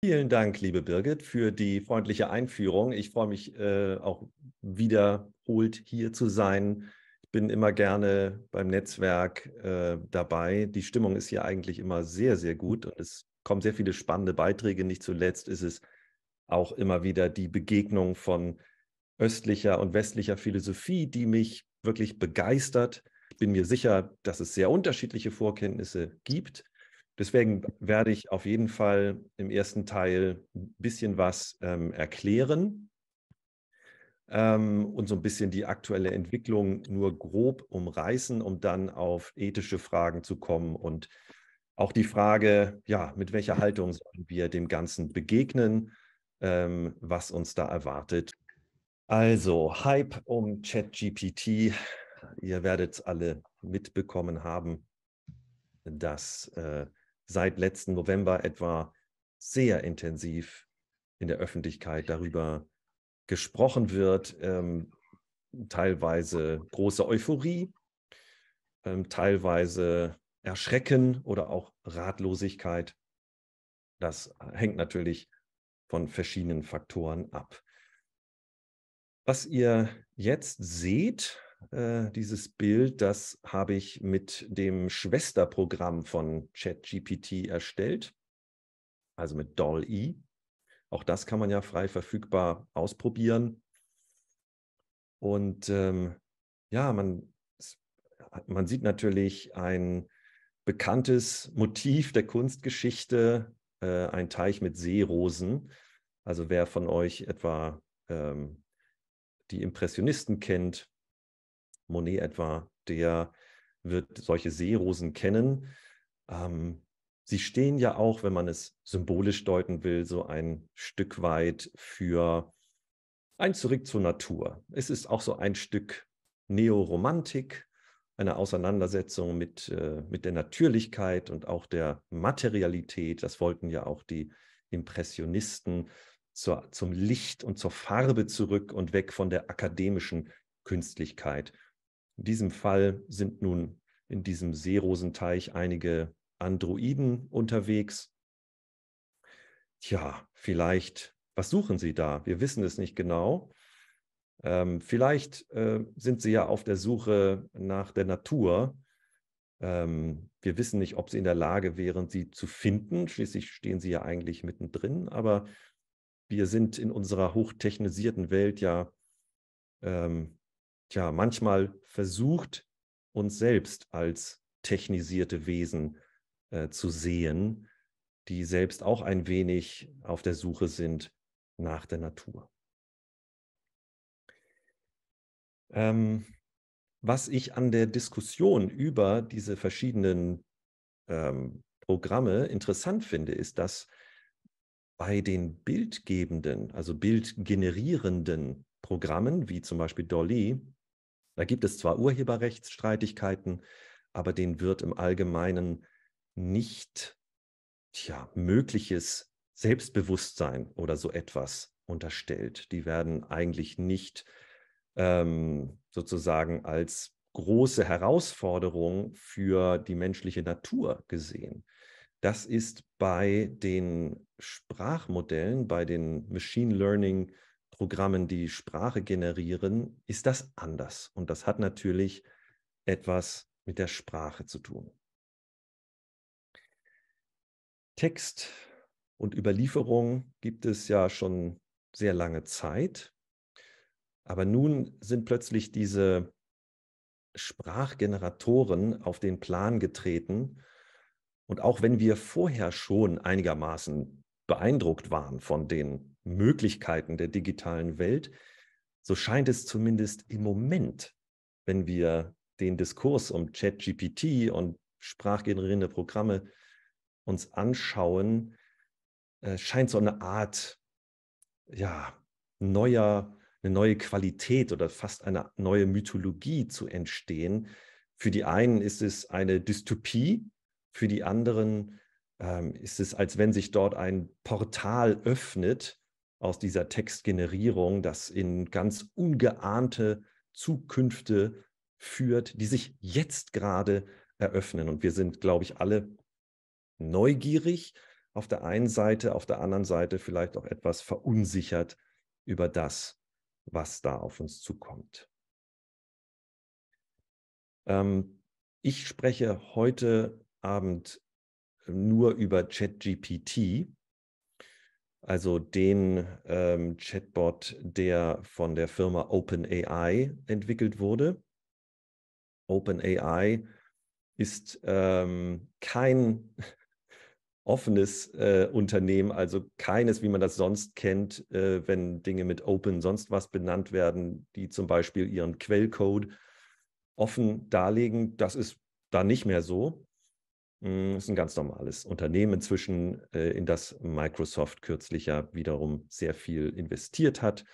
Vielen Dank, liebe Birgit, für die freundliche Einführung. Ich freue mich äh, auch wiederholt hier zu sein. Ich bin immer gerne beim Netzwerk äh, dabei. Die Stimmung ist hier eigentlich immer sehr, sehr gut und es kommen sehr viele spannende Beiträge. Nicht zuletzt ist es auch immer wieder die Begegnung von östlicher und westlicher Philosophie, die mich wirklich begeistert. Ich bin mir sicher, dass es sehr unterschiedliche Vorkenntnisse gibt Deswegen werde ich auf jeden Fall im ersten Teil ein bisschen was ähm, erklären ähm, und so ein bisschen die aktuelle Entwicklung nur grob umreißen, um dann auf ethische Fragen zu kommen und auch die Frage, ja, mit welcher Haltung sollen wir dem Ganzen begegnen, ähm, was uns da erwartet. Also, Hype um ChatGPT. Ihr werdet alle mitbekommen haben, dass äh, seit letzten November etwa sehr intensiv in der Öffentlichkeit darüber gesprochen wird. Ähm, teilweise große Euphorie, ähm, teilweise Erschrecken oder auch Ratlosigkeit. Das hängt natürlich von verschiedenen Faktoren ab. Was ihr jetzt seht, äh, dieses Bild, das habe ich mit dem Schwesterprogramm von ChatGPT erstellt, also mit DALL-E. Auch das kann man ja frei verfügbar ausprobieren. Und ähm, ja, man, man sieht natürlich ein bekanntes Motiv der Kunstgeschichte, äh, ein Teich mit Seerosen. Also wer von euch etwa ähm, die Impressionisten kennt, Monet etwa, der wird solche Seerosen kennen. Ähm, sie stehen ja auch, wenn man es symbolisch deuten will, so ein Stück weit für ein Zurück zur Natur. Es ist auch so ein Stück Neoromantik, eine Auseinandersetzung mit, äh, mit der Natürlichkeit und auch der Materialität. Das wollten ja auch die Impressionisten zur, zum Licht und zur Farbe zurück und weg von der akademischen Künstlichkeit. In diesem Fall sind nun in diesem Seerosenteich einige Androiden unterwegs. Tja, vielleicht, was suchen sie da? Wir wissen es nicht genau. Ähm, vielleicht äh, sind sie ja auf der Suche nach der Natur. Ähm, wir wissen nicht, ob sie in der Lage wären, sie zu finden. Schließlich stehen sie ja eigentlich mittendrin. Aber wir sind in unserer hochtechnisierten Welt ja ähm, tja, manchmal versucht, uns selbst als technisierte Wesen äh, zu sehen, die selbst auch ein wenig auf der Suche sind nach der Natur. Ähm, was ich an der Diskussion über diese verschiedenen ähm, Programme interessant finde, ist, dass bei den bildgebenden, also bildgenerierenden Programmen, wie zum Beispiel Dolly, da gibt es zwar Urheberrechtsstreitigkeiten, aber denen wird im Allgemeinen nicht tja, mögliches Selbstbewusstsein oder so etwas unterstellt. Die werden eigentlich nicht ähm, sozusagen als große Herausforderung für die menschliche Natur gesehen. Das ist bei den Sprachmodellen, bei den Machine Learning modellen Programmen, die Sprache generieren, ist das anders. Und das hat natürlich etwas mit der Sprache zu tun. Text und Überlieferung gibt es ja schon sehr lange Zeit. Aber nun sind plötzlich diese Sprachgeneratoren auf den Plan getreten. Und auch wenn wir vorher schon einigermaßen beeindruckt waren von den Möglichkeiten der digitalen Welt, so scheint es zumindest im Moment, wenn wir den Diskurs um ChatGPT und sprachgenerierende Programme uns anschauen, äh, scheint so eine Art, ja, neuer, eine neue Qualität oder fast eine neue Mythologie zu entstehen. Für die einen ist es eine Dystopie, für die anderen ähm, ist es, als wenn sich dort ein Portal öffnet, aus dieser Textgenerierung, das in ganz ungeahnte Zukünfte führt, die sich jetzt gerade eröffnen. Und wir sind, glaube ich, alle neugierig auf der einen Seite, auf der anderen Seite vielleicht auch etwas verunsichert über das, was da auf uns zukommt. Ähm, ich spreche heute Abend nur über ChatGPT, also den ähm, Chatbot, der von der Firma OpenAI entwickelt wurde. OpenAI ist ähm, kein offenes äh, Unternehmen, also keines, wie man das sonst kennt, äh, wenn Dinge mit Open sonst was benannt werden, die zum Beispiel ihren Quellcode offen darlegen. Das ist da nicht mehr so. Das mm, ist ein ganz normales Unternehmen inzwischen, äh, in das Microsoft kürzlich ja wiederum sehr viel investiert hat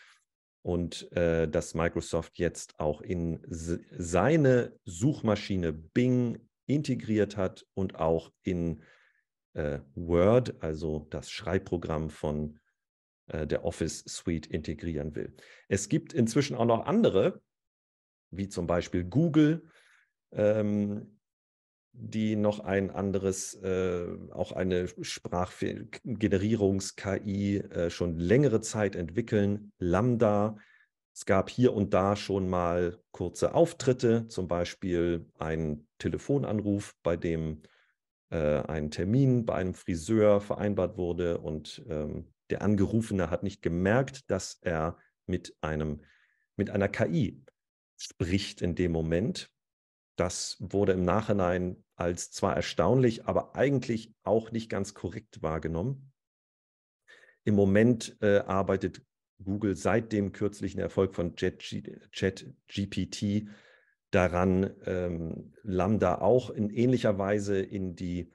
und äh, dass Microsoft jetzt auch in seine Suchmaschine Bing integriert hat und auch in äh, Word, also das Schreibprogramm von äh, der Office Suite integrieren will. Es gibt inzwischen auch noch andere, wie zum Beispiel Google, ähm, die noch ein anderes, äh, auch eine Sprachgenerierungs-KI äh, schon längere Zeit entwickeln, Lambda. Es gab hier und da schon mal kurze Auftritte, zum Beispiel einen Telefonanruf, bei dem äh, ein Termin bei einem Friseur vereinbart wurde und ähm, der Angerufene hat nicht gemerkt, dass er mit einem mit einer KI spricht in dem Moment das wurde im Nachhinein als zwar erstaunlich, aber eigentlich auch nicht ganz korrekt wahrgenommen. Im Moment äh, arbeitet Google seit dem kürzlichen Erfolg von ChatGPT daran, ähm, Lambda auch in ähnlicher Weise in die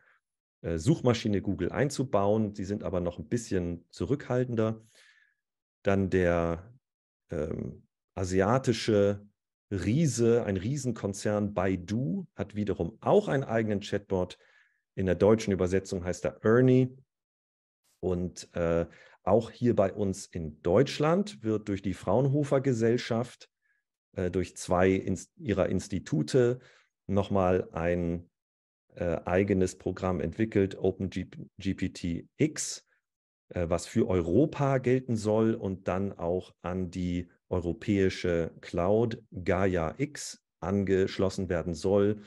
äh, Suchmaschine Google einzubauen. Sie sind aber noch ein bisschen zurückhaltender. Dann der ähm, asiatische Riese, ein Riesenkonzern Baidu hat wiederum auch einen eigenen Chatbot. In der deutschen Übersetzung heißt er Ernie. Und äh, auch hier bei uns in Deutschland wird durch die Fraunhofer Gesellschaft, äh, durch zwei ins ihrer Institute, nochmal ein äh, eigenes Programm entwickelt, OpenGPT-X, äh, was für Europa gelten soll und dann auch an die europäische Cloud Gaia X angeschlossen werden soll,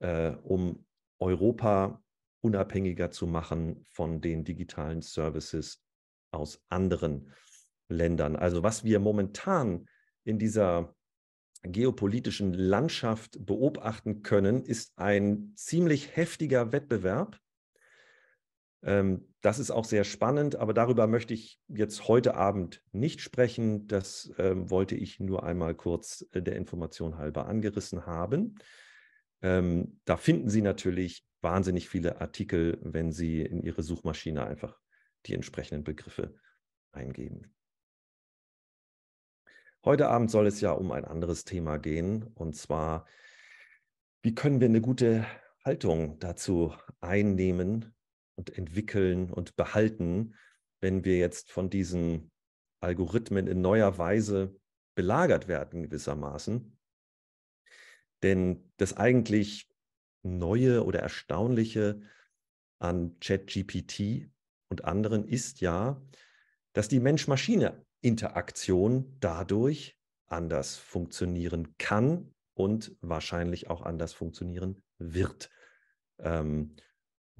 äh, um Europa unabhängiger zu machen von den digitalen Services aus anderen Ländern. Also was wir momentan in dieser geopolitischen Landschaft beobachten können, ist ein ziemlich heftiger Wettbewerb ähm, das ist auch sehr spannend, aber darüber möchte ich jetzt heute Abend nicht sprechen. Das ähm, wollte ich nur einmal kurz äh, der Information halber angerissen haben. Ähm, da finden Sie natürlich wahnsinnig viele Artikel, wenn Sie in Ihre Suchmaschine einfach die entsprechenden Begriffe eingeben. Heute Abend soll es ja um ein anderes Thema gehen, und zwar, wie können wir eine gute Haltung dazu einnehmen, und entwickeln und behalten, wenn wir jetzt von diesen Algorithmen in neuer Weise belagert werden gewissermaßen. Denn das eigentlich Neue oder Erstaunliche an ChatGPT und anderen ist ja, dass die Mensch-Maschine-Interaktion dadurch anders funktionieren kann und wahrscheinlich auch anders funktionieren wird. Ähm,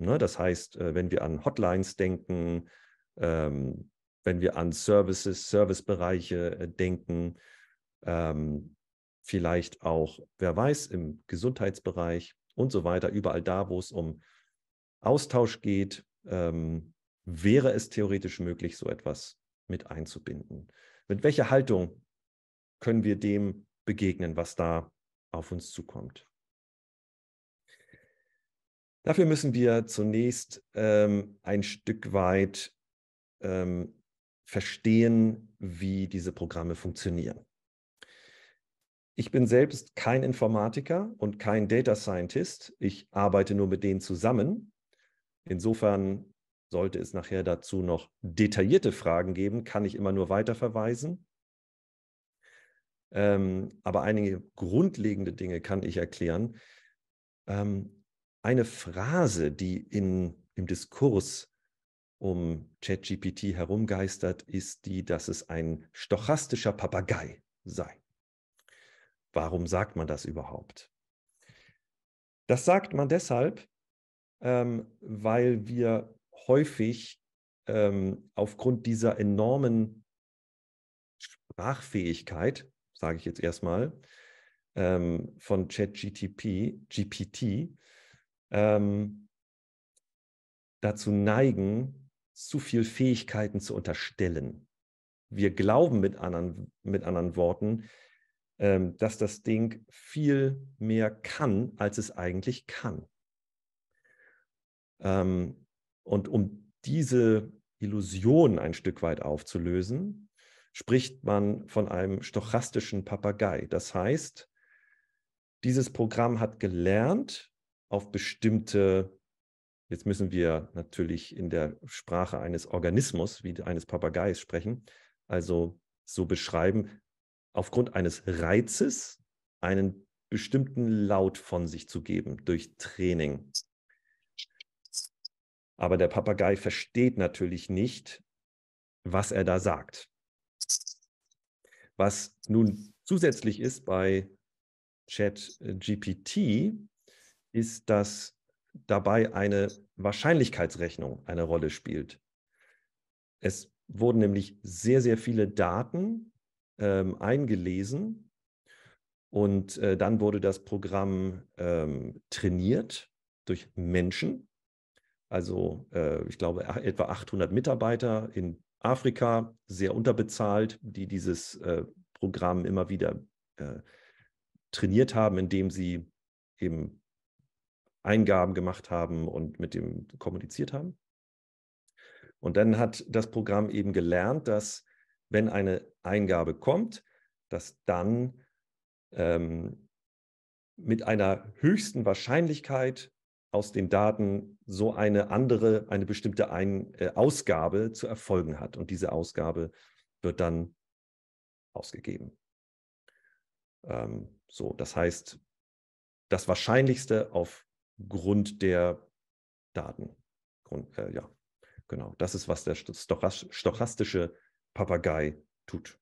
Ne? Das heißt, äh, wenn wir an Hotlines denken, ähm, wenn wir an Services, Servicebereiche äh, denken, ähm, vielleicht auch, wer weiß, im Gesundheitsbereich und so weiter, überall da, wo es um Austausch geht, ähm, wäre es theoretisch möglich, so etwas mit einzubinden. Mit welcher Haltung können wir dem begegnen, was da auf uns zukommt? Dafür müssen wir zunächst ähm, ein Stück weit ähm, verstehen, wie diese Programme funktionieren. Ich bin selbst kein Informatiker und kein Data Scientist. Ich arbeite nur mit denen zusammen. Insofern sollte es nachher dazu noch detaillierte Fragen geben, kann ich immer nur weiterverweisen. Ähm, aber einige grundlegende Dinge kann ich erklären. Ähm, eine Phrase, die in, im Diskurs um ChatGPT herumgeistert, ist die, dass es ein stochastischer Papagei sei. Warum sagt man das überhaupt? Das sagt man deshalb, ähm, weil wir häufig ähm, aufgrund dieser enormen Sprachfähigkeit, sage ich jetzt erstmal, ähm, von ChatGPT, GPT, ähm, dazu neigen, zu viel Fähigkeiten zu unterstellen. Wir glauben mit anderen, mit anderen Worten, ähm, dass das Ding viel mehr kann, als es eigentlich kann. Ähm, und um diese Illusion ein Stück weit aufzulösen, spricht man von einem stochastischen Papagei. Das heißt, dieses Programm hat gelernt, auf bestimmte, jetzt müssen wir natürlich in der Sprache eines Organismus, wie eines Papageis sprechen, also so beschreiben, aufgrund eines Reizes einen bestimmten Laut von sich zu geben durch Training. Aber der Papagei versteht natürlich nicht, was er da sagt. Was nun zusätzlich ist bei Chat GPT, ist, dass dabei eine Wahrscheinlichkeitsrechnung eine Rolle spielt. Es wurden nämlich sehr, sehr viele Daten ähm, eingelesen und äh, dann wurde das Programm ähm, trainiert durch Menschen. Also äh, ich glaube etwa 800 Mitarbeiter in Afrika, sehr unterbezahlt, die dieses äh, Programm immer wieder äh, trainiert haben, indem sie eben Eingaben gemacht haben und mit dem kommuniziert haben. Und dann hat das Programm eben gelernt, dass wenn eine Eingabe kommt, dass dann ähm, mit einer höchsten Wahrscheinlichkeit aus den Daten so eine andere, eine bestimmte Ein äh, Ausgabe zu erfolgen hat. Und diese Ausgabe wird dann ausgegeben. Ähm, so, das heißt, das Wahrscheinlichste auf Grund der Daten. Grund, äh, ja, genau. Das ist, was der stochastische Papagei tut.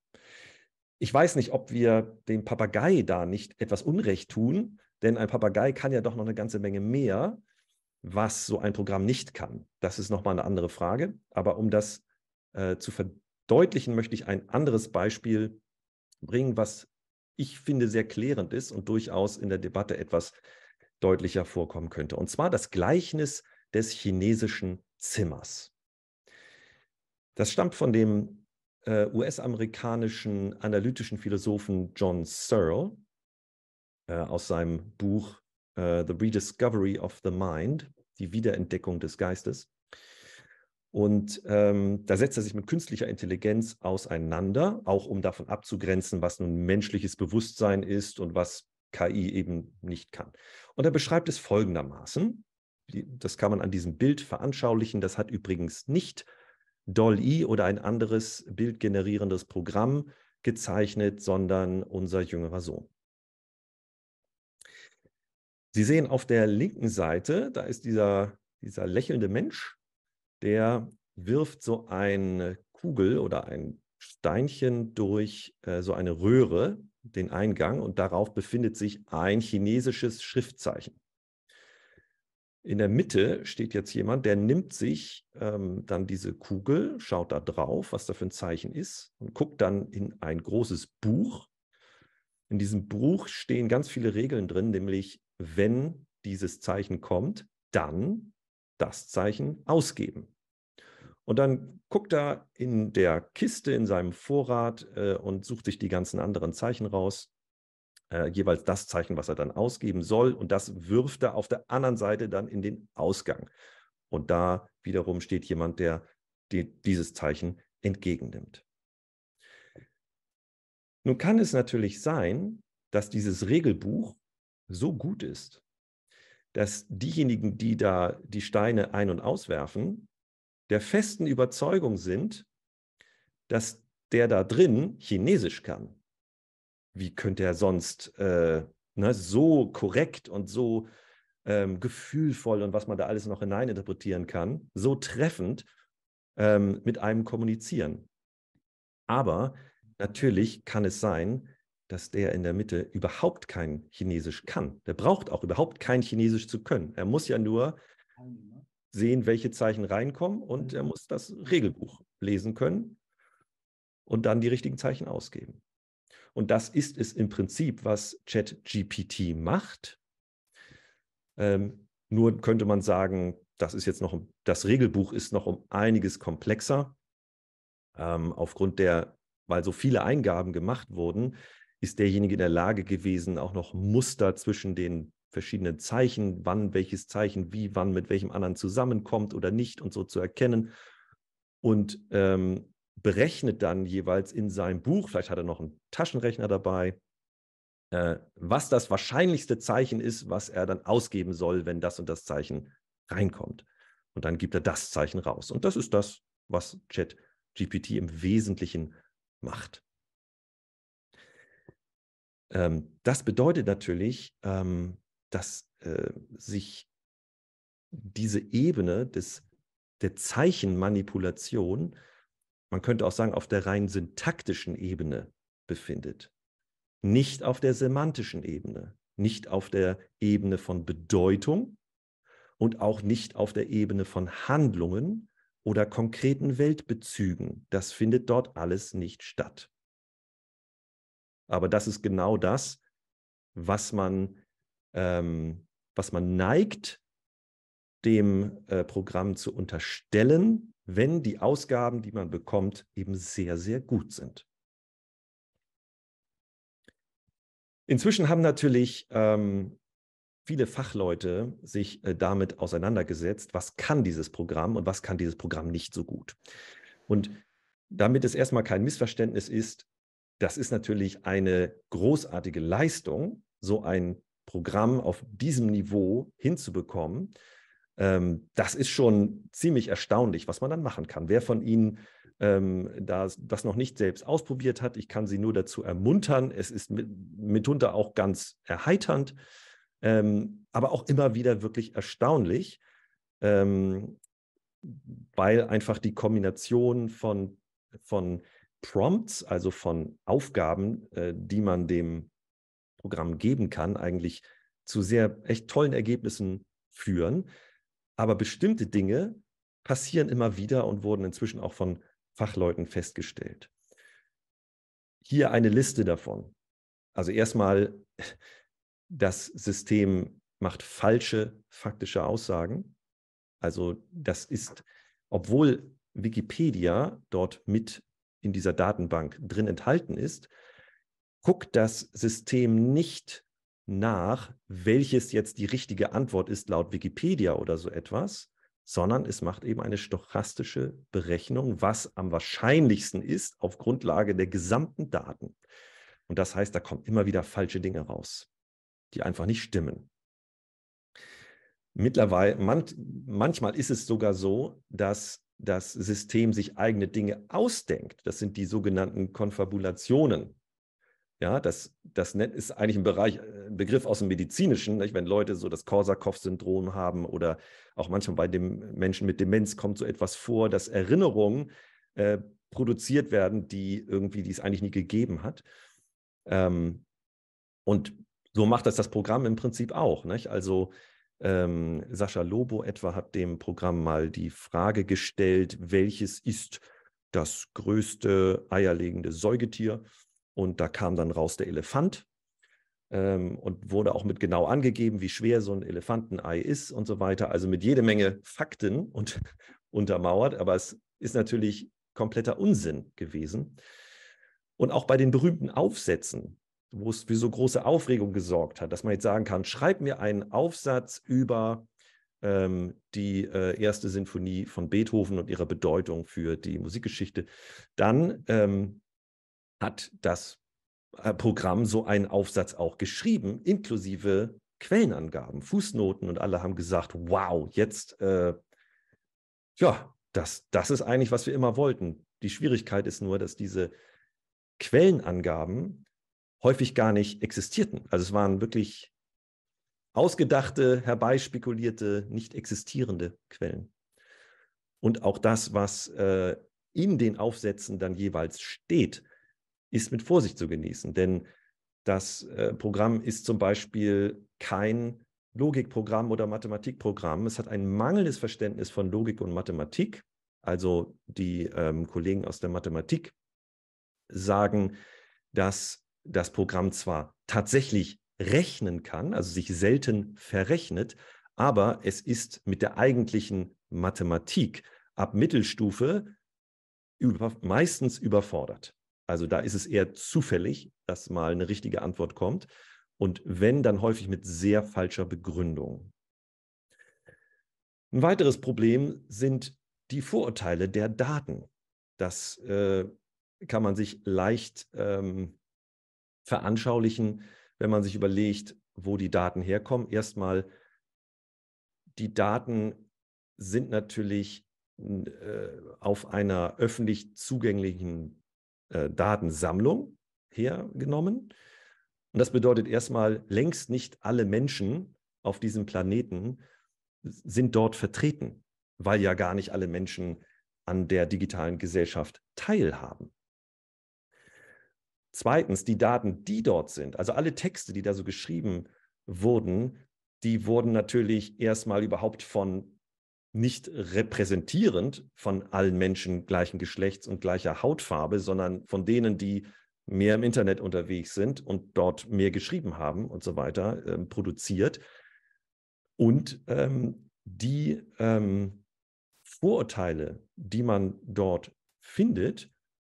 Ich weiß nicht, ob wir dem Papagei da nicht etwas Unrecht tun, denn ein Papagei kann ja doch noch eine ganze Menge mehr, was so ein Programm nicht kann. Das ist nochmal eine andere Frage. Aber um das äh, zu verdeutlichen, möchte ich ein anderes Beispiel bringen, was ich finde sehr klärend ist und durchaus in der Debatte etwas deutlicher vorkommen könnte. Und zwar das Gleichnis des chinesischen Zimmers. Das stammt von dem äh, US-amerikanischen analytischen Philosophen John Searle äh, aus seinem Buch äh, The Rediscovery of the Mind, die Wiederentdeckung des Geistes. Und ähm, da setzt er sich mit künstlicher Intelligenz auseinander, auch um davon abzugrenzen, was nun menschliches Bewusstsein ist und was KI eben nicht kann. Und er beschreibt es folgendermaßen. Das kann man an diesem Bild veranschaulichen. Das hat übrigens nicht Dolly oder ein anderes bildgenerierendes Programm gezeichnet, sondern unser jüngerer Sohn. Sie sehen auf der linken Seite, da ist dieser, dieser lächelnde Mensch, der wirft so eine Kugel oder ein Steinchen durch äh, so eine Röhre, den Eingang und darauf befindet sich ein chinesisches Schriftzeichen. In der Mitte steht jetzt jemand, der nimmt sich ähm, dann diese Kugel, schaut da drauf, was da für ein Zeichen ist und guckt dann in ein großes Buch. In diesem Buch stehen ganz viele Regeln drin, nämlich wenn dieses Zeichen kommt, dann das Zeichen ausgeben. Und dann guckt er in der Kiste, in seinem Vorrat äh, und sucht sich die ganzen anderen Zeichen raus. Äh, jeweils das Zeichen, was er dann ausgeben soll. Und das wirft er auf der anderen Seite dann in den Ausgang. Und da wiederum steht jemand, der die, dieses Zeichen entgegennimmt. Nun kann es natürlich sein, dass dieses Regelbuch so gut ist, dass diejenigen, die da die Steine ein- und auswerfen, der festen Überzeugung sind, dass der da drin Chinesisch kann. Wie könnte er sonst äh, ne, so korrekt und so ähm, gefühlvoll und was man da alles noch hineininterpretieren kann, so treffend ähm, mit einem kommunizieren? Aber natürlich kann es sein, dass der in der Mitte überhaupt kein Chinesisch kann. Der braucht auch überhaupt kein Chinesisch zu können. Er muss ja nur sehen, welche Zeichen reinkommen und er mhm. muss das Regelbuch lesen können und dann die richtigen Zeichen ausgeben. Und das ist es im Prinzip, was ChatGPT macht. Ähm, nur könnte man sagen, das ist jetzt noch, das Regelbuch ist noch um einiges komplexer. Ähm, aufgrund der, weil so viele Eingaben gemacht wurden, ist derjenige in der Lage gewesen, auch noch Muster zwischen den verschiedenen Zeichen, wann welches Zeichen wie, wann mit welchem anderen zusammenkommt oder nicht und so zu erkennen. Und ähm, berechnet dann jeweils in seinem Buch, vielleicht hat er noch einen Taschenrechner dabei, äh, was das wahrscheinlichste Zeichen ist, was er dann ausgeben soll, wenn das und das Zeichen reinkommt. Und dann gibt er das Zeichen raus. Und das ist das, was ChatGPT im Wesentlichen macht. Ähm, das bedeutet natürlich, ähm, dass äh, sich diese Ebene des, der Zeichenmanipulation, man könnte auch sagen, auf der rein syntaktischen Ebene befindet, nicht auf der semantischen Ebene, nicht auf der Ebene von Bedeutung und auch nicht auf der Ebene von Handlungen oder konkreten Weltbezügen. Das findet dort alles nicht statt. Aber das ist genau das, was man ähm, was man neigt, dem äh, Programm zu unterstellen, wenn die Ausgaben, die man bekommt, eben sehr, sehr gut sind. Inzwischen haben natürlich ähm, viele Fachleute sich äh, damit auseinandergesetzt, was kann dieses Programm und was kann dieses Programm nicht so gut. Und damit es erstmal kein Missverständnis ist, das ist natürlich eine großartige Leistung, so ein Programm auf diesem Niveau hinzubekommen, ähm, das ist schon ziemlich erstaunlich, was man dann machen kann. Wer von Ihnen ähm, das, das noch nicht selbst ausprobiert hat, ich kann Sie nur dazu ermuntern. Es ist mit, mitunter auch ganz erheiternd, ähm, aber auch immer wieder wirklich erstaunlich, ähm, weil einfach die Kombination von, von Prompts, also von Aufgaben, äh, die man dem Programm geben kann, eigentlich zu sehr echt tollen Ergebnissen führen. Aber bestimmte Dinge passieren immer wieder und wurden inzwischen auch von Fachleuten festgestellt. Hier eine Liste davon. Also erstmal, das System macht falsche faktische Aussagen. Also das ist, obwohl Wikipedia dort mit in dieser Datenbank drin enthalten ist, guckt das System nicht nach, welches jetzt die richtige Antwort ist laut Wikipedia oder so etwas, sondern es macht eben eine stochastische Berechnung, was am wahrscheinlichsten ist auf Grundlage der gesamten Daten. Und das heißt, da kommen immer wieder falsche Dinge raus, die einfach nicht stimmen. Mittlerweile, man, manchmal ist es sogar so, dass das System sich eigene Dinge ausdenkt. Das sind die sogenannten Konfabulationen. Ja, das, das ist eigentlich ein Bereich, ein äh, Begriff aus dem Medizinischen, nicht? wenn Leute so das Korsakow-Syndrom haben oder auch manchmal bei dem Menschen mit Demenz kommt so etwas vor, dass Erinnerungen äh, produziert werden, die irgendwie, die es eigentlich nie gegeben hat. Ähm, und so macht das das Programm im Prinzip auch. Nicht? Also ähm, Sascha Lobo etwa hat dem Programm mal die Frage gestellt, welches ist das größte eierlegende Säugetier? Und da kam dann raus der Elefant ähm, und wurde auch mit genau angegeben, wie schwer so ein Elefantenei ist und so weiter. Also mit jede Menge Fakten und untermauert. Aber es ist natürlich kompletter Unsinn gewesen. Und auch bei den berühmten Aufsätzen, wo es für so große Aufregung gesorgt hat, dass man jetzt sagen kann, schreib mir einen Aufsatz über ähm, die äh, erste Sinfonie von Beethoven und ihre Bedeutung für die Musikgeschichte, dann ähm, hat das äh, Programm so einen Aufsatz auch geschrieben, inklusive Quellenangaben, Fußnoten und alle haben gesagt, wow, jetzt, äh, ja, das, das ist eigentlich, was wir immer wollten. Die Schwierigkeit ist nur, dass diese Quellenangaben häufig gar nicht existierten. Also es waren wirklich ausgedachte, herbeispekulierte, nicht existierende Quellen. Und auch das, was äh, in den Aufsätzen dann jeweils steht, ist mit Vorsicht zu genießen. Denn das äh, Programm ist zum Beispiel kein Logikprogramm oder Mathematikprogramm. Es hat ein mangelndes Verständnis von Logik und Mathematik. Also die ähm, Kollegen aus der Mathematik sagen, dass das Programm zwar tatsächlich rechnen kann, also sich selten verrechnet, aber es ist mit der eigentlichen Mathematik ab Mittelstufe über, meistens überfordert. Also da ist es eher zufällig, dass mal eine richtige Antwort kommt. Und wenn, dann häufig mit sehr falscher Begründung. Ein weiteres Problem sind die Vorurteile der Daten. Das äh, kann man sich leicht ähm, veranschaulichen, wenn man sich überlegt, wo die Daten herkommen. Erstmal, die Daten sind natürlich äh, auf einer öffentlich zugänglichen äh, Datensammlung hergenommen. Und das bedeutet erstmal, längst nicht alle Menschen auf diesem Planeten sind dort vertreten, weil ja gar nicht alle Menschen an der digitalen Gesellschaft teilhaben. Zweitens, die Daten, die dort sind, also alle Texte, die da so geschrieben wurden, die wurden natürlich erstmal überhaupt von nicht repräsentierend von allen Menschen gleichen Geschlechts und gleicher Hautfarbe, sondern von denen, die mehr im Internet unterwegs sind und dort mehr geschrieben haben und so weiter, ähm, produziert. Und ähm, die ähm, Vorurteile, die man dort findet,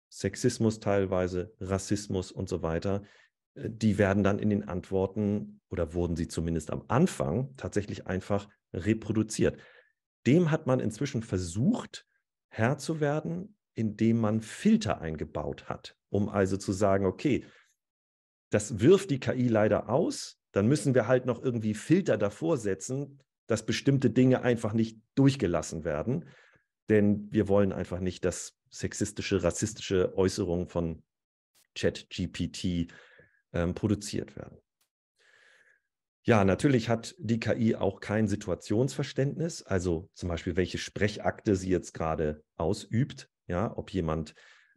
Sexismus teilweise, Rassismus und so weiter, äh, die werden dann in den Antworten oder wurden sie zumindest am Anfang tatsächlich einfach reproduziert dem hat man inzwischen versucht, Herr zu werden, indem man Filter eingebaut hat, um also zu sagen, okay, das wirft die KI leider aus, dann müssen wir halt noch irgendwie Filter davor setzen, dass bestimmte Dinge einfach nicht durchgelassen werden. Denn wir wollen einfach nicht, dass sexistische, rassistische Äußerungen von ChatGPT ähm, produziert werden. Ja, natürlich hat die KI auch kein Situationsverständnis, also zum Beispiel, welche Sprechakte sie jetzt gerade ausübt, ja, ob jemand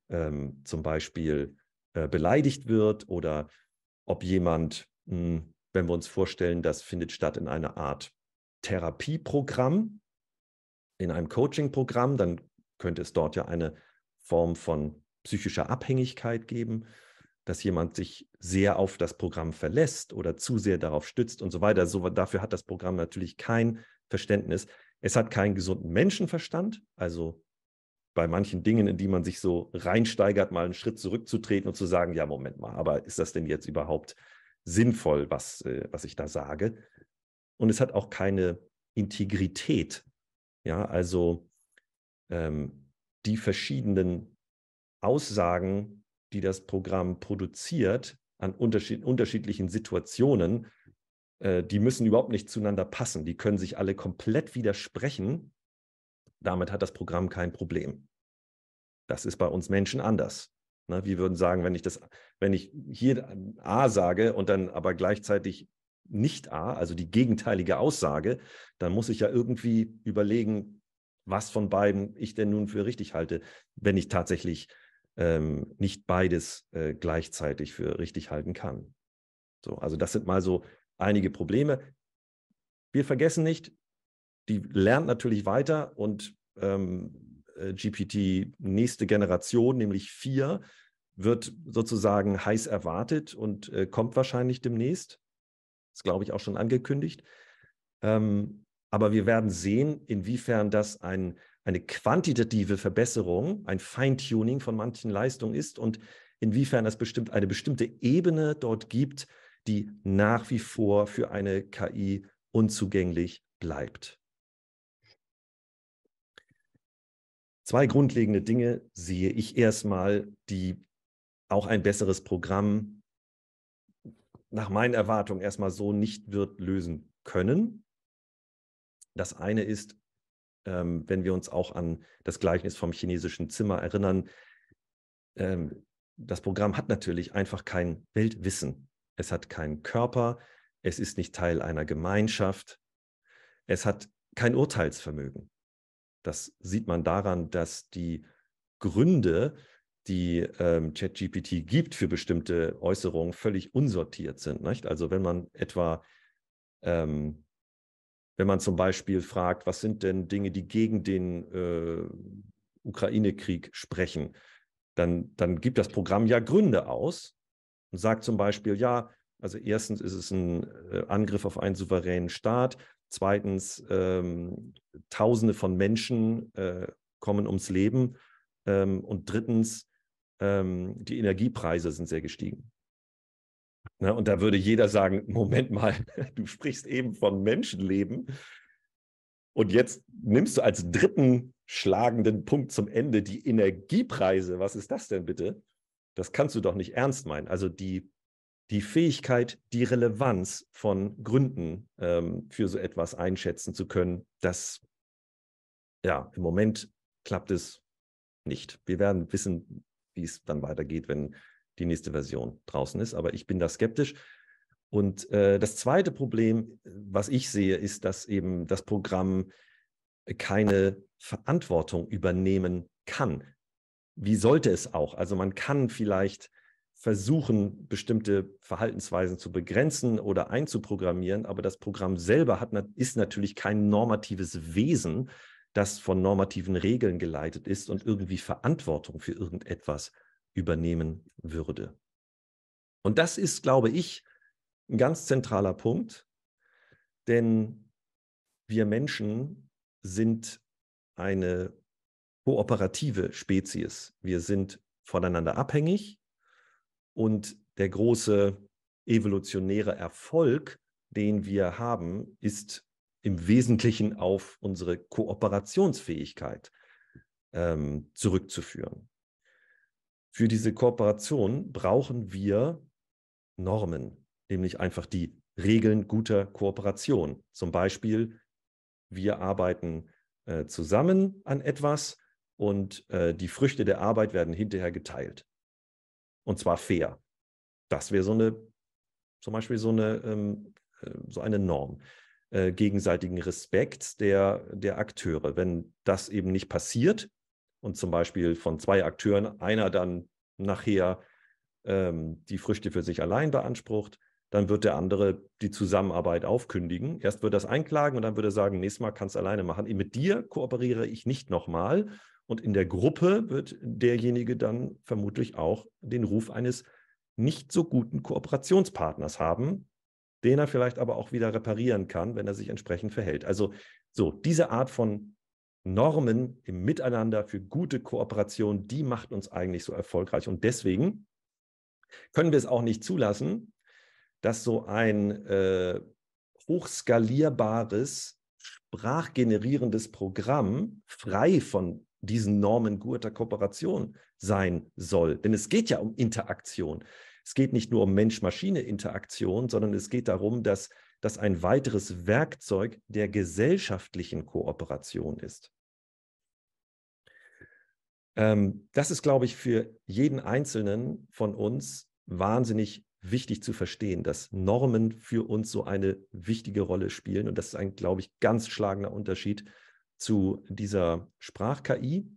ähm, zum Beispiel äh, beleidigt wird oder ob jemand, mh, hm, wenn wir uns vorstellen, das findet statt in einer Art Therapieprogramm, in einem Coachingprogramm, dann könnte es dort ja eine Form von psychischer Abhängigkeit geben dass jemand sich sehr auf das Programm verlässt oder zu sehr darauf stützt und so weiter. So, dafür hat das Programm natürlich kein Verständnis. Es hat keinen gesunden Menschenverstand, also bei manchen Dingen, in die man sich so reinsteigert, mal einen Schritt zurückzutreten und zu sagen, ja, Moment mal, aber ist das denn jetzt überhaupt sinnvoll, was, äh, was ich da sage? Und es hat auch keine Integrität. Ja, also ähm, die verschiedenen Aussagen die das Programm produziert, an unterschied unterschiedlichen Situationen, äh, die müssen überhaupt nicht zueinander passen. Die können sich alle komplett widersprechen. Damit hat das Programm kein Problem. Das ist bei uns Menschen anders. Ne? Wir würden sagen, wenn ich, das, wenn ich hier A sage und dann aber gleichzeitig nicht A, also die gegenteilige Aussage, dann muss ich ja irgendwie überlegen, was von beiden ich denn nun für richtig halte, wenn ich tatsächlich ähm, nicht beides äh, gleichzeitig für richtig halten kann. So, also das sind mal so einige Probleme. Wir vergessen nicht, die lernt natürlich weiter und ähm, äh, GPT nächste Generation, nämlich vier, wird sozusagen heiß erwartet und äh, kommt wahrscheinlich demnächst. Das glaube ich, auch schon angekündigt. Ähm, aber wir werden sehen, inwiefern das ein eine quantitative Verbesserung, ein Feintuning von manchen Leistungen ist und inwiefern es bestimmt eine bestimmte Ebene dort gibt, die nach wie vor für eine KI unzugänglich bleibt. Zwei grundlegende Dinge sehe ich erstmal, die auch ein besseres Programm nach meinen Erwartungen erstmal so nicht wird lösen können. Das eine ist ähm, wenn wir uns auch an das Gleichnis vom chinesischen Zimmer erinnern, ähm, das Programm hat natürlich einfach kein Weltwissen. Es hat keinen Körper, es ist nicht Teil einer Gemeinschaft, es hat kein Urteilsvermögen. Das sieht man daran, dass die Gründe, die ähm, ChatGPT gibt für bestimmte Äußerungen, völlig unsortiert sind. Nicht? Also wenn man etwa ähm, wenn man zum Beispiel fragt, was sind denn Dinge, die gegen den äh, Ukraine-Krieg sprechen, dann, dann gibt das Programm ja Gründe aus und sagt zum Beispiel, ja, also erstens ist es ein äh, Angriff auf einen souveränen Staat, zweitens ähm, Tausende von Menschen äh, kommen ums Leben ähm, und drittens ähm, die Energiepreise sind sehr gestiegen. Ne? Und da würde jeder sagen, Moment mal, du sprichst eben von Menschenleben. Und jetzt nimmst du als dritten schlagenden Punkt zum Ende die Energiepreise. Was ist das denn bitte? Das kannst du doch nicht ernst meinen. Also die, die Fähigkeit, die Relevanz von Gründen ähm, für so etwas einschätzen zu können, das, ja, im Moment klappt es nicht. Wir werden wissen, wie es dann weitergeht, wenn die nächste Version draußen ist. Aber ich bin da skeptisch. Und äh, das zweite Problem, was ich sehe, ist, dass eben das Programm keine Verantwortung übernehmen kann. Wie sollte es auch? Also man kann vielleicht versuchen, bestimmte Verhaltensweisen zu begrenzen oder einzuprogrammieren, aber das Programm selber hat, ist natürlich kein normatives Wesen, das von normativen Regeln geleitet ist und irgendwie Verantwortung für irgendetwas übernehmen würde. Und das ist, glaube ich, ein ganz zentraler Punkt, denn wir Menschen sind eine kooperative Spezies. Wir sind voneinander abhängig und der große evolutionäre Erfolg, den wir haben, ist im Wesentlichen auf unsere Kooperationsfähigkeit ähm, zurückzuführen für diese Kooperation brauchen wir Normen, nämlich einfach die Regeln guter Kooperation. Zum Beispiel, wir arbeiten äh, zusammen an etwas und äh, die Früchte der Arbeit werden hinterher geteilt. Und zwar fair. Das wäre so eine, zum Beispiel so eine, ähm, äh, so eine Norm. Äh, gegenseitigen Respekt der, der Akteure. Wenn das eben nicht passiert, und zum Beispiel von zwei Akteuren einer dann nachher ähm, die Früchte für sich allein beansprucht, dann wird der andere die Zusammenarbeit aufkündigen. Erst wird das einklagen und dann würde er sagen, nächstes Mal kannst du alleine machen. Mit dir kooperiere ich nicht nochmal. Und in der Gruppe wird derjenige dann vermutlich auch den Ruf eines nicht so guten Kooperationspartners haben, den er vielleicht aber auch wieder reparieren kann, wenn er sich entsprechend verhält. Also so, diese Art von Normen im Miteinander für gute Kooperation, die macht uns eigentlich so erfolgreich. Und deswegen können wir es auch nicht zulassen, dass so ein äh, hochskalierbares, sprachgenerierendes Programm frei von diesen Normen guter Kooperation sein soll. Denn es geht ja um Interaktion. Es geht nicht nur um Mensch-Maschine-Interaktion, sondern es geht darum, dass das ein weiteres Werkzeug der gesellschaftlichen Kooperation ist. Ähm, das ist, glaube ich, für jeden Einzelnen von uns wahnsinnig wichtig zu verstehen, dass Normen für uns so eine wichtige Rolle spielen. Und das ist ein, glaube ich, ganz schlagender Unterschied zu dieser Sprach-KI.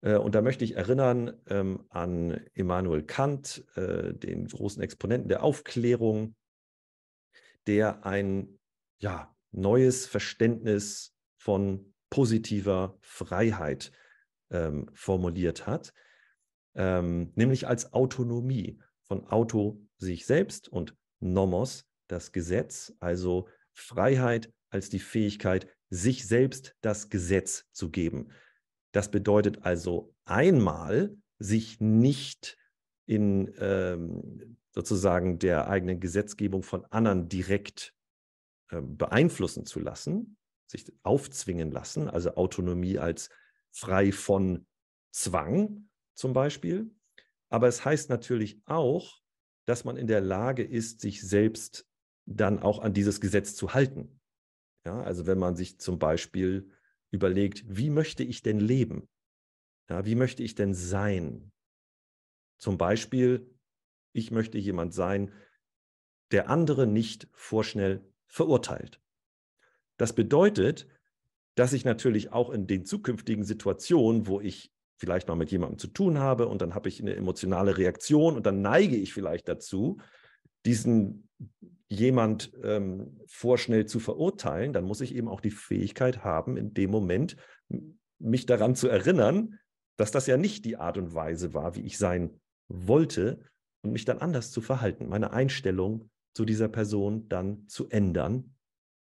Äh, und da möchte ich erinnern ähm, an Immanuel Kant, äh, den großen Exponenten der Aufklärung, der ein ja, neues Verständnis von positiver Freiheit ähm, formuliert hat, ähm, nämlich als Autonomie von Auto sich selbst und Nomos das Gesetz, also Freiheit als die Fähigkeit, sich selbst das Gesetz zu geben. Das bedeutet also einmal, sich nicht in ähm, sozusagen der eigenen Gesetzgebung von anderen direkt äh, beeinflussen zu lassen, sich aufzwingen lassen, also Autonomie als frei von Zwang zum Beispiel. Aber es heißt natürlich auch, dass man in der Lage ist, sich selbst dann auch an dieses Gesetz zu halten. Ja, also wenn man sich zum Beispiel überlegt, wie möchte ich denn leben? Ja, wie möchte ich denn sein? Zum Beispiel, ich möchte jemand sein, der andere nicht vorschnell verurteilt. Das bedeutet, dass ich natürlich auch in den zukünftigen Situationen, wo ich vielleicht mal mit jemandem zu tun habe und dann habe ich eine emotionale Reaktion und dann neige ich vielleicht dazu, diesen jemand ähm, vorschnell zu verurteilen, dann muss ich eben auch die Fähigkeit haben, in dem Moment mich daran zu erinnern, dass das ja nicht die Art und Weise war, wie ich sein wollte und mich dann anders zu verhalten, meine Einstellung zu dieser Person dann zu ändern,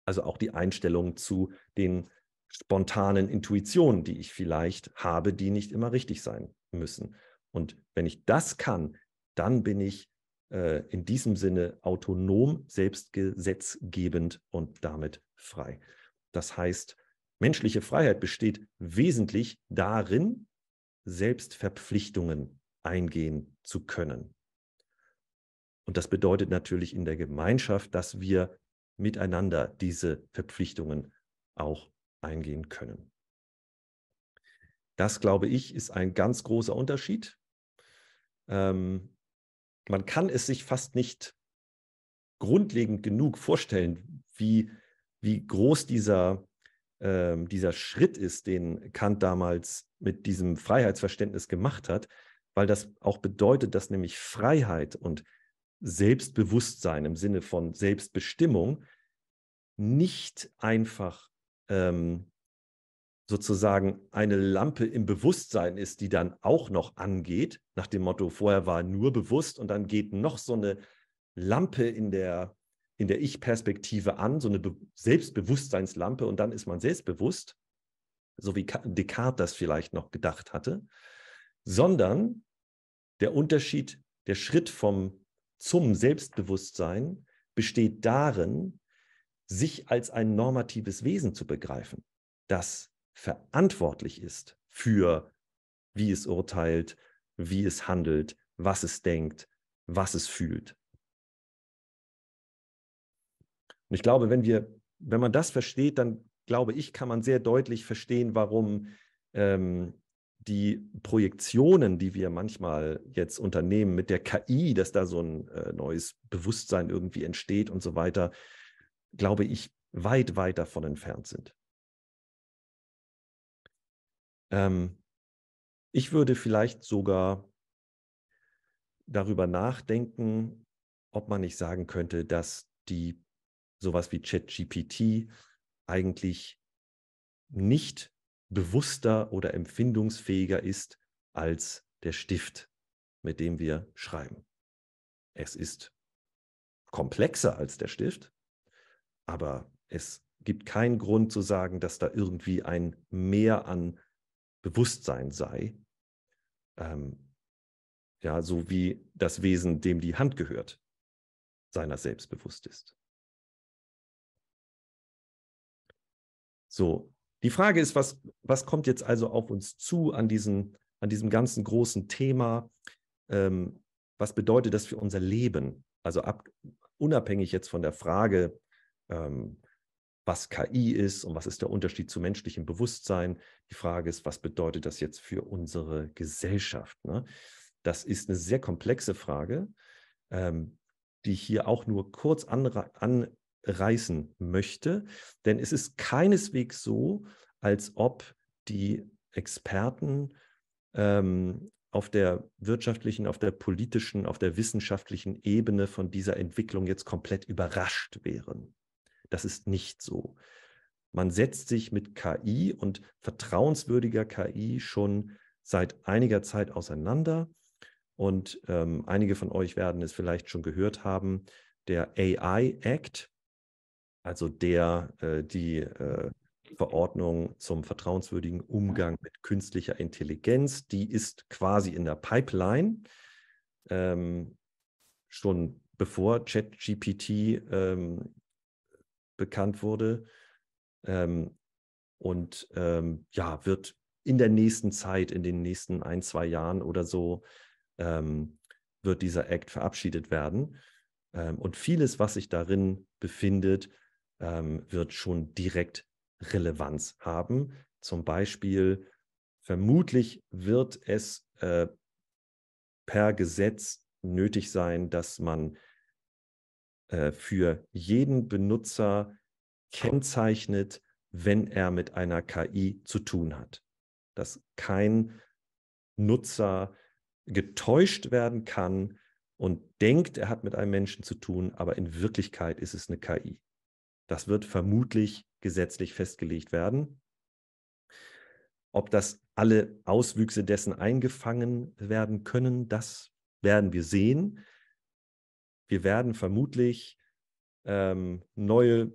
also auch die Einstellung zu den spontanen Intuitionen, die ich vielleicht habe, die nicht immer richtig sein müssen. Und wenn ich das kann, dann bin ich äh, in diesem Sinne autonom, selbstgesetzgebend und damit frei. Das heißt, menschliche Freiheit besteht wesentlich darin, Selbstverpflichtungen eingehen zu können. Und das bedeutet natürlich in der Gemeinschaft, dass wir miteinander diese Verpflichtungen auch eingehen können. Das, glaube ich, ist ein ganz großer Unterschied. Ähm, man kann es sich fast nicht grundlegend genug vorstellen, wie, wie groß dieser, äh, dieser Schritt ist, den Kant damals mit diesem Freiheitsverständnis gemacht hat, weil das auch bedeutet, dass nämlich Freiheit und Selbstbewusstsein im Sinne von Selbstbestimmung nicht einfach ähm, sozusagen eine Lampe im Bewusstsein ist, die dann auch noch angeht, nach dem Motto, vorher war nur bewusst und dann geht noch so eine Lampe in der, in der Ich-Perspektive an, so eine Be Selbstbewusstseinslampe und dann ist man selbstbewusst, so wie Descartes das vielleicht noch gedacht hatte, sondern der Unterschied, der Schritt vom zum Selbstbewusstsein besteht darin, sich als ein normatives Wesen zu begreifen, das verantwortlich ist für, wie es urteilt, wie es handelt, was es denkt, was es fühlt. Und ich glaube, wenn wir, wenn man das versteht, dann glaube ich, kann man sehr deutlich verstehen, warum ähm, die Projektionen, die wir manchmal jetzt unternehmen mit der KI, dass da so ein äh, neues Bewusstsein irgendwie entsteht und so weiter, glaube ich, weit, weit davon entfernt sind. Ähm, ich würde vielleicht sogar darüber nachdenken, ob man nicht sagen könnte, dass die sowas wie ChatGPT eigentlich nicht bewusster oder empfindungsfähiger ist als der Stift, mit dem wir schreiben. Es ist komplexer als der Stift, aber es gibt keinen Grund zu sagen, dass da irgendwie ein Mehr an Bewusstsein sei. Ähm, ja, so wie das Wesen, dem die Hand gehört, seiner selbst bewusst ist. So, die Frage ist, was, was kommt jetzt also auf uns zu an, diesen, an diesem ganzen großen Thema? Ähm, was bedeutet das für unser Leben? Also ab, unabhängig jetzt von der Frage, ähm, was KI ist und was ist der Unterschied zu menschlichem Bewusstsein. Die Frage ist, was bedeutet das jetzt für unsere Gesellschaft? Ne? Das ist eine sehr komplexe Frage, ähm, die ich hier auch nur kurz anreißen möchte, denn es ist keineswegs so, als ob die Experten ähm, auf der wirtschaftlichen, auf der politischen, auf der wissenschaftlichen Ebene von dieser Entwicklung jetzt komplett überrascht wären. Das ist nicht so. Man setzt sich mit KI und vertrauenswürdiger KI schon seit einiger Zeit auseinander. Und ähm, einige von euch werden es vielleicht schon gehört haben, der AI Act, also der, äh, die äh, Verordnung zum vertrauenswürdigen Umgang mit künstlicher Intelligenz, die ist quasi in der Pipeline. Ähm, schon bevor ChatGPT ähm, bekannt wurde. Ähm, und ähm, ja, wird in der nächsten Zeit, in den nächsten ein, zwei Jahren oder so, ähm, wird dieser Act verabschiedet werden. Ähm, und vieles, was sich darin befindet, ähm, wird schon direkt Relevanz haben. Zum Beispiel, vermutlich wird es äh, per Gesetz nötig sein, dass man äh, für jeden Benutzer kennzeichnet, wenn er mit einer KI zu tun hat. Dass kein Nutzer getäuscht werden kann und denkt, er hat mit einem Menschen zu tun, aber in Wirklichkeit ist es eine KI. Das wird vermutlich gesetzlich festgelegt werden. Ob das alle Auswüchse dessen eingefangen werden können, das werden wir sehen. Wir werden vermutlich ähm, neue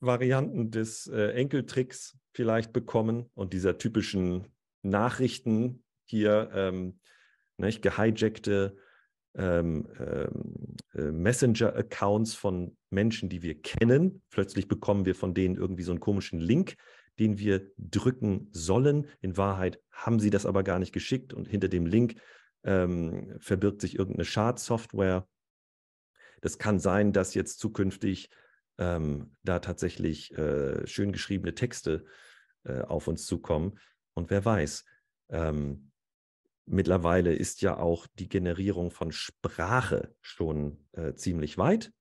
Varianten des äh, Enkeltricks vielleicht bekommen und dieser typischen Nachrichten hier, ähm, nicht, gehijackte ähm, ähm, äh, Messenger-Accounts von Menschen, die wir kennen. Plötzlich bekommen wir von denen irgendwie so einen komischen Link, den wir drücken sollen. In Wahrheit haben sie das aber gar nicht geschickt und hinter dem Link ähm, verbirgt sich irgendeine Schadsoftware. Das kann sein, dass jetzt zukünftig ähm, da tatsächlich äh, schön geschriebene Texte äh, auf uns zukommen. Und wer weiß, ähm, mittlerweile ist ja auch die Generierung von Sprache schon äh, ziemlich weit.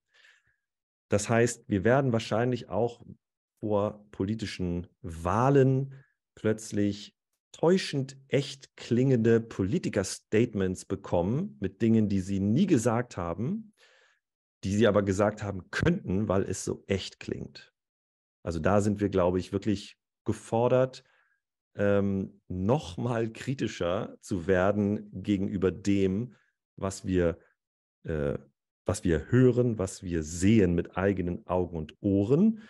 Das heißt, wir werden wahrscheinlich auch vor politischen Wahlen plötzlich täuschend echt klingende Politiker-Statements bekommen mit Dingen, die sie nie gesagt haben, die sie aber gesagt haben könnten, weil es so echt klingt. Also da sind wir, glaube ich, wirklich gefordert, ähm, nochmal kritischer zu werden gegenüber dem, was wir, äh, was wir hören, was wir sehen mit eigenen Augen und Ohren.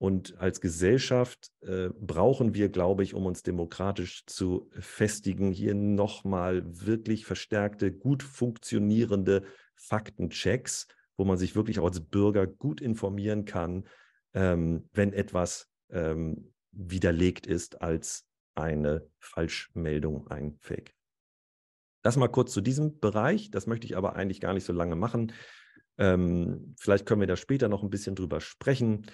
Und als Gesellschaft äh, brauchen wir, glaube ich, um uns demokratisch zu festigen, hier nochmal wirklich verstärkte, gut funktionierende Faktenchecks, wo man sich wirklich auch als Bürger gut informieren kann, ähm, wenn etwas ähm, widerlegt ist als eine Falschmeldung, ein Fake. Das mal kurz zu diesem Bereich. Das möchte ich aber eigentlich gar nicht so lange machen. Ähm, vielleicht können wir da später noch ein bisschen drüber sprechen.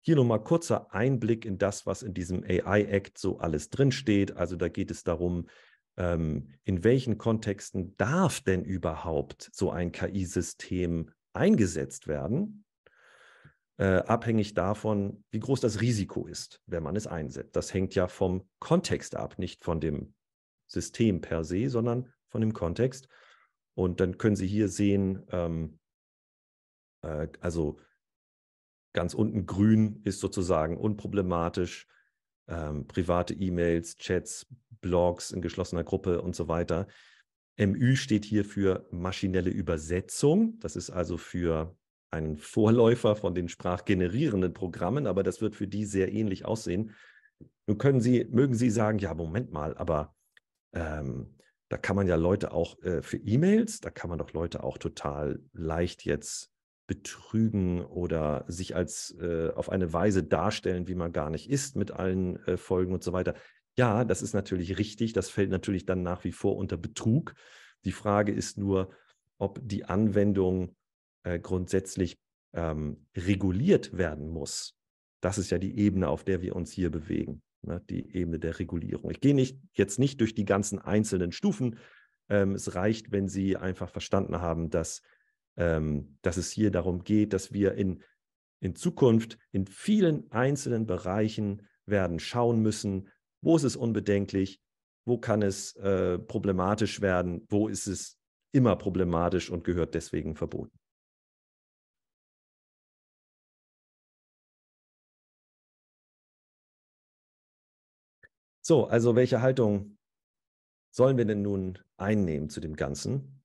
Hier nochmal kurzer Einblick in das, was in diesem AI-Act so alles drinsteht. Also da geht es darum, ähm, in welchen Kontexten darf denn überhaupt so ein KI-System eingesetzt werden, äh, abhängig davon, wie groß das Risiko ist, wenn man es einsetzt. Das hängt ja vom Kontext ab, nicht von dem System per se, sondern von dem Kontext. Und dann können Sie hier sehen, ähm, äh, also ganz unten grün ist sozusagen unproblematisch, ähm, private E-Mails, Chats, Blogs in geschlossener Gruppe und so weiter. MÜ steht hier für maschinelle Übersetzung. Das ist also für einen Vorläufer von den sprachgenerierenden Programmen, aber das wird für die sehr ähnlich aussehen. Nun können Sie, mögen Sie sagen, ja, Moment mal, aber ähm, da kann man ja Leute auch äh, für E-Mails, da kann man doch Leute auch total leicht jetzt betrügen oder sich als äh, auf eine Weise darstellen, wie man gar nicht ist, mit allen äh, Folgen und so weiter. Ja, das ist natürlich richtig. Das fällt natürlich dann nach wie vor unter Betrug. Die Frage ist nur, ob die Anwendung äh, grundsätzlich ähm, reguliert werden muss. Das ist ja die Ebene, auf der wir uns hier bewegen, ne? die Ebene der Regulierung. Ich gehe nicht, jetzt nicht durch die ganzen einzelnen Stufen. Ähm, es reicht, wenn Sie einfach verstanden haben, dass, ähm, dass es hier darum geht, dass wir in, in Zukunft in vielen einzelnen Bereichen werden schauen müssen, wo ist es unbedenklich? Wo kann es äh, problematisch werden? Wo ist es immer problematisch und gehört deswegen verboten? So, also welche Haltung sollen wir denn nun einnehmen zu dem Ganzen?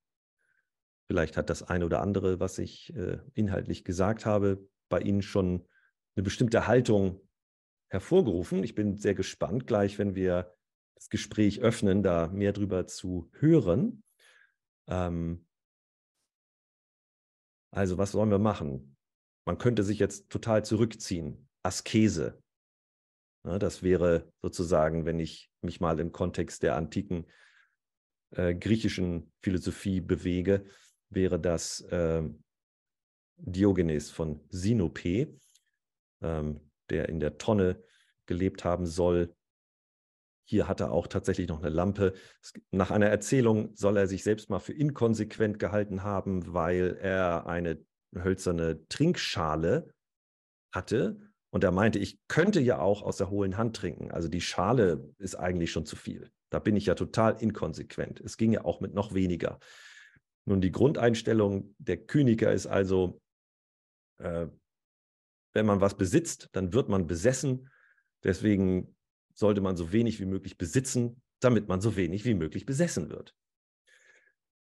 Vielleicht hat das eine oder andere, was ich äh, inhaltlich gesagt habe, bei Ihnen schon eine bestimmte Haltung hervorgerufen. Ich bin sehr gespannt, gleich, wenn wir das Gespräch öffnen, da mehr drüber zu hören. Ähm also, was sollen wir machen? Man könnte sich jetzt total zurückziehen. Askese. Ja, das wäre sozusagen, wenn ich mich mal im Kontext der antiken äh, griechischen Philosophie bewege, wäre das äh, Diogenes von Sinope. Ähm, der in der Tonne gelebt haben soll. Hier hat er auch tatsächlich noch eine Lampe. Nach einer Erzählung soll er sich selbst mal für inkonsequent gehalten haben, weil er eine hölzerne Trinkschale hatte. Und er meinte, ich könnte ja auch aus der hohlen Hand trinken. Also die Schale ist eigentlich schon zu viel. Da bin ich ja total inkonsequent. Es ging ja auch mit noch weniger. Nun, die Grundeinstellung der Kyniker ist also, äh, wenn man was besitzt, dann wird man besessen. Deswegen sollte man so wenig wie möglich besitzen, damit man so wenig wie möglich besessen wird.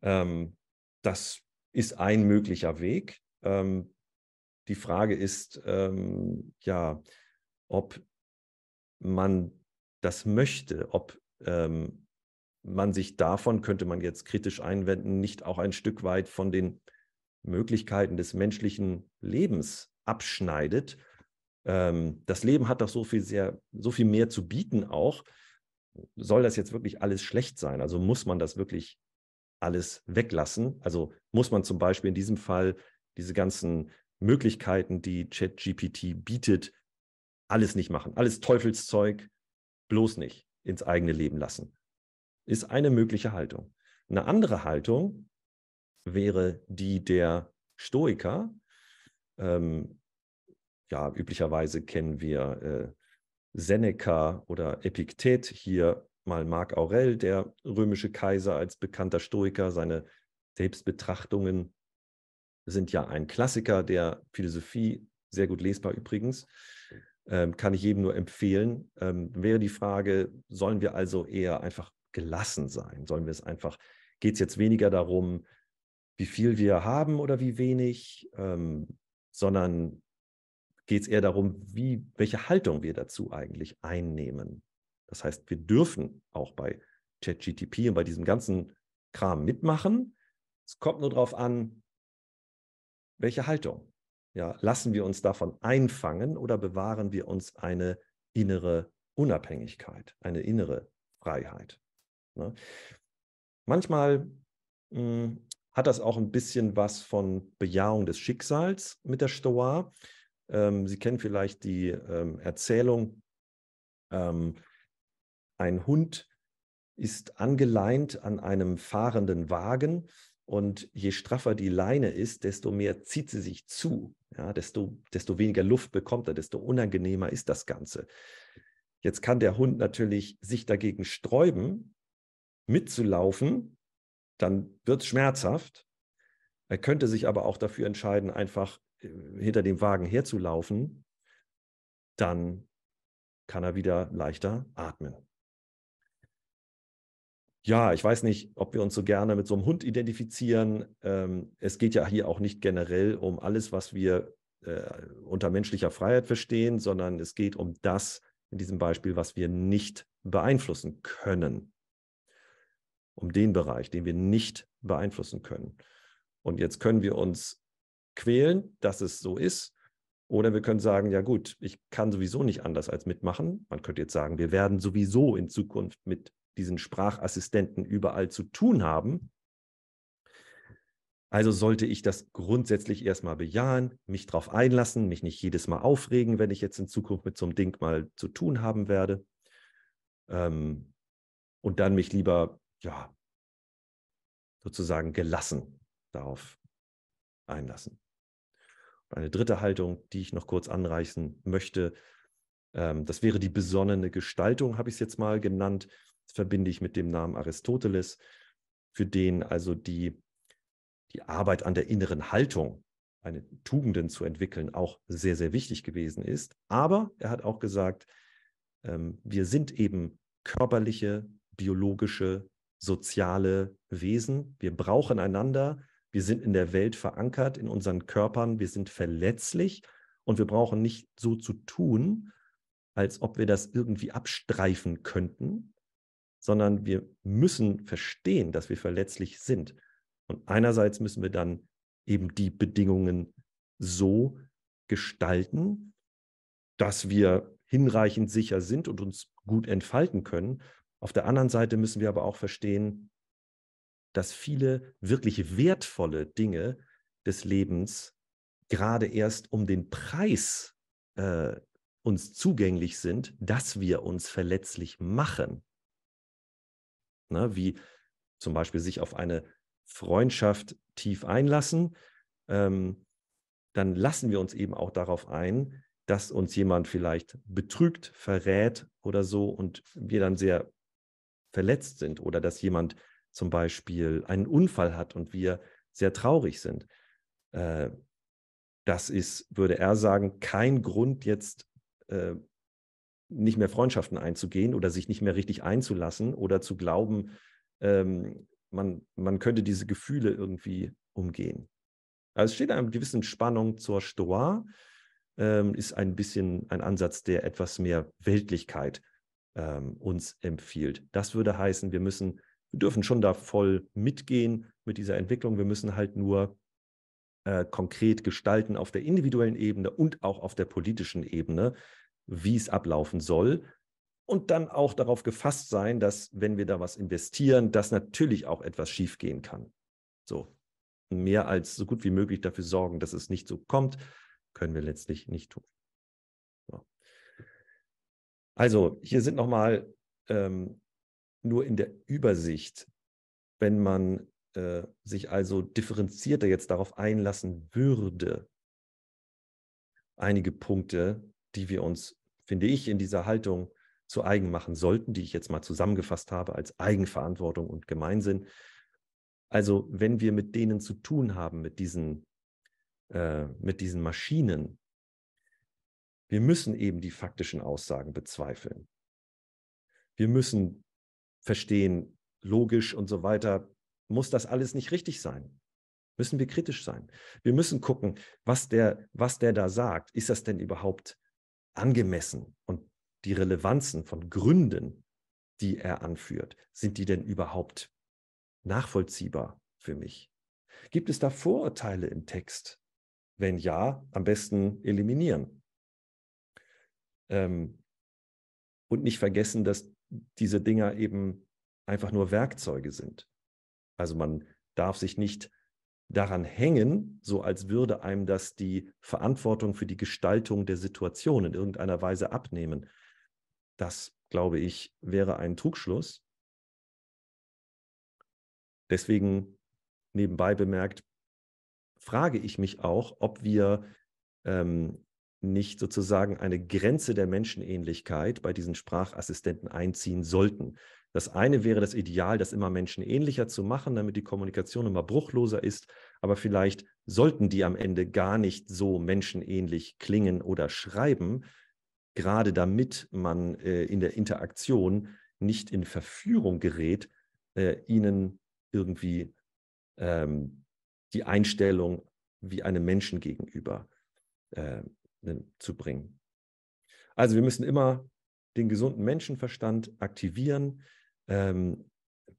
Ähm, das ist ein möglicher Weg. Ähm, die Frage ist ähm, ja, ob man das möchte, ob ähm, man sich davon, könnte man jetzt kritisch einwenden, nicht auch ein Stück weit von den Möglichkeiten des menschlichen Lebens abschneidet. Ähm, das Leben hat doch so viel, sehr, so viel mehr zu bieten auch. Soll das jetzt wirklich alles schlecht sein? Also muss man das wirklich alles weglassen? Also muss man zum Beispiel in diesem Fall diese ganzen Möglichkeiten, die ChatGPT bietet, alles nicht machen, alles Teufelszeug, bloß nicht ins eigene Leben lassen. Ist eine mögliche Haltung. Eine andere Haltung wäre die der Stoiker, ähm, ja, üblicherweise kennen wir äh, Seneca oder Epiktet, hier mal Marc Aurel, der römische Kaiser als bekannter Stoiker. Seine Selbstbetrachtungen sind ja ein Klassiker der Philosophie, sehr gut lesbar übrigens. Ähm, kann ich jedem nur empfehlen. Ähm, wäre die Frage, sollen wir also eher einfach gelassen sein? Sollen wir es einfach, geht es jetzt weniger darum, wie viel wir haben oder wie wenig? Ähm, sondern geht es eher darum, wie, welche Haltung wir dazu eigentlich einnehmen. Das heißt, wir dürfen auch bei ChatGTP und bei diesem ganzen Kram mitmachen. Es kommt nur darauf an, welche Haltung. Ja, lassen wir uns davon einfangen oder bewahren wir uns eine innere Unabhängigkeit, eine innere Freiheit. Ne? Manchmal mh, hm, hat das auch ein bisschen was von Bejahung des Schicksals mit der Stoa. Ähm, Sie kennen vielleicht die ähm, Erzählung, ähm, ein Hund ist angeleint an einem fahrenden Wagen und je straffer die Leine ist, desto mehr zieht sie sich zu, ja, desto, desto weniger Luft bekommt er, desto unangenehmer ist das Ganze. Jetzt kann der Hund natürlich sich dagegen sträuben, mitzulaufen, dann wird es schmerzhaft. Er könnte sich aber auch dafür entscheiden, einfach äh, hinter dem Wagen herzulaufen. Dann kann er wieder leichter atmen. Ja, ich weiß nicht, ob wir uns so gerne mit so einem Hund identifizieren. Ähm, es geht ja hier auch nicht generell um alles, was wir äh, unter menschlicher Freiheit verstehen, sondern es geht um das in diesem Beispiel, was wir nicht beeinflussen können um den Bereich, den wir nicht beeinflussen können. Und jetzt können wir uns quälen, dass es so ist. Oder wir können sagen, ja gut, ich kann sowieso nicht anders als mitmachen. Man könnte jetzt sagen, wir werden sowieso in Zukunft mit diesen Sprachassistenten überall zu tun haben. Also sollte ich das grundsätzlich erstmal bejahen, mich darauf einlassen, mich nicht jedes Mal aufregen, wenn ich jetzt in Zukunft mit so einem Ding mal zu tun haben werde. Ähm, und dann mich lieber ja, sozusagen gelassen darauf einlassen. Und eine dritte Haltung, die ich noch kurz anreißen möchte, ähm, das wäre die besonnene Gestaltung, habe ich es jetzt mal genannt. Das verbinde ich mit dem Namen Aristoteles, für den also die, die Arbeit an der inneren Haltung, eine Tugenden zu entwickeln, auch sehr, sehr wichtig gewesen ist. Aber er hat auch gesagt, ähm, wir sind eben körperliche, biologische soziale Wesen. Wir brauchen einander. Wir sind in der Welt verankert, in unseren Körpern. Wir sind verletzlich und wir brauchen nicht so zu tun, als ob wir das irgendwie abstreifen könnten, sondern wir müssen verstehen, dass wir verletzlich sind. Und einerseits müssen wir dann eben die Bedingungen so gestalten, dass wir hinreichend sicher sind und uns gut entfalten können. Auf der anderen Seite müssen wir aber auch verstehen, dass viele wirklich wertvolle Dinge des Lebens gerade erst um den Preis äh, uns zugänglich sind, dass wir uns verletzlich machen. Na, ne, wie zum Beispiel sich auf eine Freundschaft tief einlassen, ähm, dann lassen wir uns eben auch darauf ein, dass uns jemand vielleicht betrügt, verrät oder so und wir dann sehr verletzt sind oder dass jemand zum Beispiel einen Unfall hat und wir sehr traurig sind. Äh, das ist, würde er sagen, kein Grund, jetzt äh, nicht mehr Freundschaften einzugehen oder sich nicht mehr richtig einzulassen oder zu glauben, ähm, man, man könnte diese Gefühle irgendwie umgehen. Also es steht eine gewisse Spannung zur Stoa, ähm, ist ein bisschen ein Ansatz, der etwas mehr Weltlichkeit ähm, uns empfiehlt. Das würde heißen, wir müssen, wir dürfen schon da voll mitgehen mit dieser Entwicklung. Wir müssen halt nur äh, konkret gestalten auf der individuellen Ebene und auch auf der politischen Ebene, wie es ablaufen soll. Und dann auch darauf gefasst sein, dass, wenn wir da was investieren, dass natürlich auch etwas schiefgehen kann. So, mehr als so gut wie möglich dafür sorgen, dass es nicht so kommt, können wir letztlich nicht tun. Also hier sind nochmal ähm, nur in der Übersicht, wenn man äh, sich also differenzierter jetzt darauf einlassen würde, einige Punkte, die wir uns, finde ich, in dieser Haltung zu eigen machen sollten, die ich jetzt mal zusammengefasst habe als Eigenverantwortung und Gemeinsinn. Also wenn wir mit denen zu tun haben, mit diesen, äh, mit diesen Maschinen, wir müssen eben die faktischen Aussagen bezweifeln. Wir müssen verstehen, logisch und so weiter, muss das alles nicht richtig sein. Müssen wir kritisch sein. Wir müssen gucken, was der, was der da sagt. Ist das denn überhaupt angemessen? Und die Relevanzen von Gründen, die er anführt, sind die denn überhaupt nachvollziehbar für mich? Gibt es da Vorurteile im Text? Wenn ja, am besten eliminieren. Ähm, und nicht vergessen, dass diese Dinger eben einfach nur Werkzeuge sind. Also man darf sich nicht daran hängen, so als würde einem das die Verantwortung für die Gestaltung der Situation in irgendeiner Weise abnehmen. Das, glaube ich, wäre ein Trugschluss. Deswegen nebenbei bemerkt, frage ich mich auch, ob wir ähm, nicht sozusagen eine Grenze der Menschenähnlichkeit bei diesen Sprachassistenten einziehen sollten. Das eine wäre das Ideal, das immer menschenähnlicher zu machen, damit die Kommunikation immer bruchloser ist. Aber vielleicht sollten die am Ende gar nicht so menschenähnlich klingen oder schreiben, gerade damit man äh, in der Interaktion nicht in Verführung gerät, äh, ihnen irgendwie ähm, die Einstellung wie einem Menschen gegenüber äh, zu bringen. Also wir müssen immer den gesunden Menschenverstand aktivieren, ähm,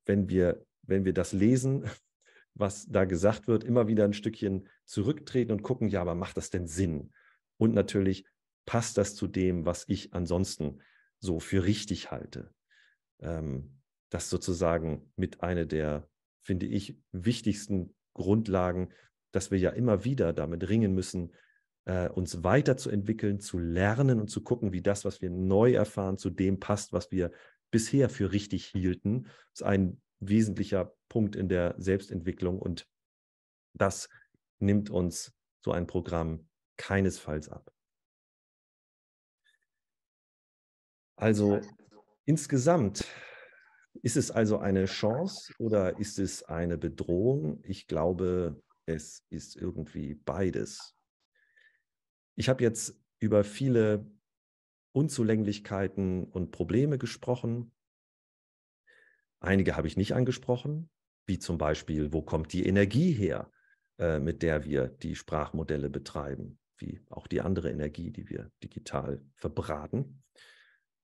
wenn, wir, wenn wir das lesen, was da gesagt wird, immer wieder ein Stückchen zurücktreten und gucken, ja, aber macht das denn Sinn? Und natürlich passt das zu dem, was ich ansonsten so für richtig halte. Ähm, das sozusagen mit einer der, finde ich, wichtigsten Grundlagen, dass wir ja immer wieder damit ringen müssen, äh, uns weiterzuentwickeln, zu lernen und zu gucken, wie das, was wir neu erfahren, zu dem passt, was wir bisher für richtig hielten. ist ein wesentlicher Punkt in der Selbstentwicklung und das nimmt uns so ein Programm keinesfalls ab. Also insgesamt ist es also eine Chance oder ist es eine Bedrohung? Ich glaube, es ist irgendwie beides. Ich habe jetzt über viele Unzulänglichkeiten und Probleme gesprochen. Einige habe ich nicht angesprochen, wie zum Beispiel, wo kommt die Energie her, äh, mit der wir die Sprachmodelle betreiben, wie auch die andere Energie, die wir digital verbraten.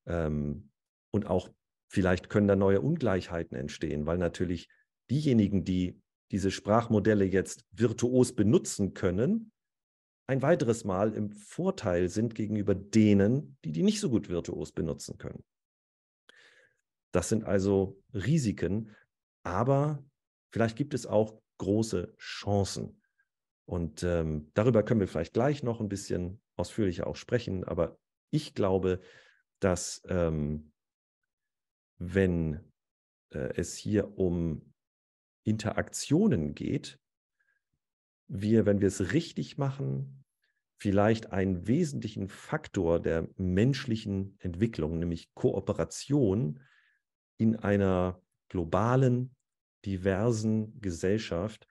Ähm, und auch vielleicht können da neue Ungleichheiten entstehen, weil natürlich diejenigen, die diese Sprachmodelle jetzt virtuos benutzen können, ein weiteres Mal im Vorteil sind gegenüber denen, die die nicht so gut virtuos benutzen können. Das sind also Risiken, aber vielleicht gibt es auch große Chancen. Und ähm, darüber können wir vielleicht gleich noch ein bisschen ausführlicher auch sprechen. Aber ich glaube, dass ähm, wenn äh, es hier um Interaktionen geht, wir, wenn wir es richtig machen, vielleicht einen wesentlichen Faktor der menschlichen Entwicklung, nämlich Kooperation in einer globalen, diversen Gesellschaft,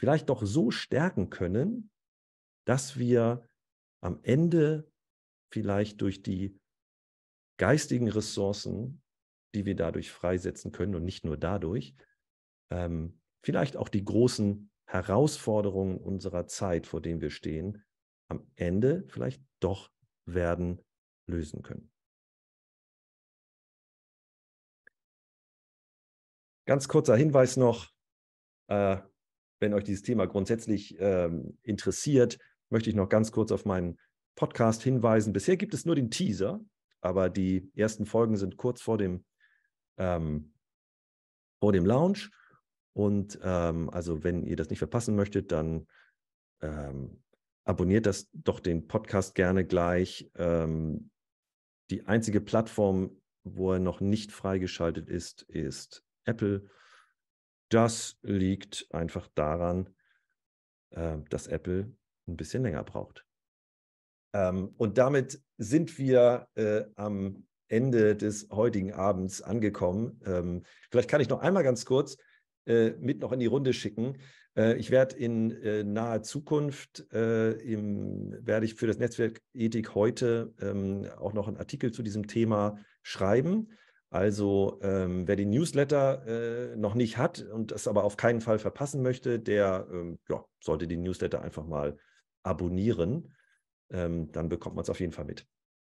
vielleicht doch so stärken können, dass wir am Ende vielleicht durch die geistigen Ressourcen, die wir dadurch freisetzen können und nicht nur dadurch, ähm, vielleicht auch die großen Herausforderungen unserer Zeit, vor denen wir stehen, am Ende vielleicht doch werden lösen können. Ganz kurzer Hinweis noch, äh, wenn euch dieses Thema grundsätzlich äh, interessiert, möchte ich noch ganz kurz auf meinen Podcast hinweisen. Bisher gibt es nur den Teaser, aber die ersten Folgen sind kurz vor dem, ähm, vor dem Launch. Und ähm, also wenn ihr das nicht verpassen möchtet, dann ähm, abonniert das doch den Podcast gerne gleich. Ähm, die einzige Plattform, wo er noch nicht freigeschaltet ist, ist Apple. Das liegt einfach daran, äh, dass Apple ein bisschen länger braucht. Ähm, und damit sind wir äh, am Ende des heutigen Abends angekommen. Ähm, vielleicht kann ich noch einmal ganz kurz äh, mit noch in die Runde schicken. Äh, ich werde in äh, naher Zukunft im, werde ich für das Netzwerk Ethik heute ähm, auch noch einen Artikel zu diesem Thema schreiben. Also ähm, wer den Newsletter äh, noch nicht hat und das aber auf keinen Fall verpassen möchte, der ähm, ja, sollte den Newsletter einfach mal abonnieren. Ähm, dann bekommt man es auf jeden Fall mit.